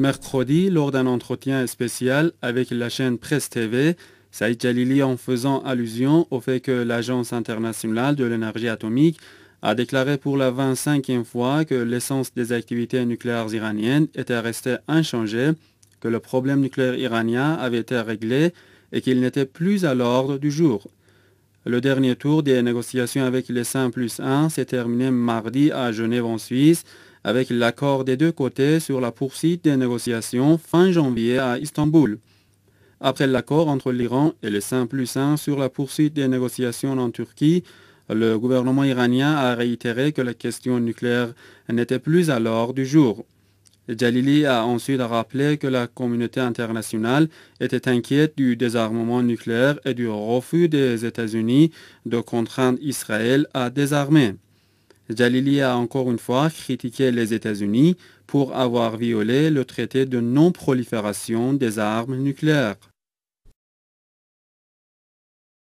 Mercredi, lors d'un entretien spécial avec la chaîne Presse TV, Saïd Jalili, en faisant allusion au fait que l'Agence internationale de l'énergie atomique a déclaré pour la 25e fois que l'essence des activités nucléaires iraniennes était restée inchangée, que le problème nucléaire iranien avait été réglé et qu'il n'était plus à l'ordre du jour. Le dernier tour des négociations avec les 5 plus 1 s'est terminé mardi à Genève en Suisse avec l'accord des deux côtés sur la poursuite des négociations fin janvier à Istanbul. Après l'accord entre l'Iran et le saint plus sur la poursuite des négociations en Turquie, le gouvernement iranien a réitéré que la question nucléaire n'était plus à l'ordre du jour. Jalili a ensuite rappelé que la communauté internationale était inquiète du désarmement nucléaire et du refus des États-Unis de contraindre Israël à désarmer. Jalili a encore une fois critiqué les États-Unis pour avoir violé le traité de non-prolifération des armes nucléaires.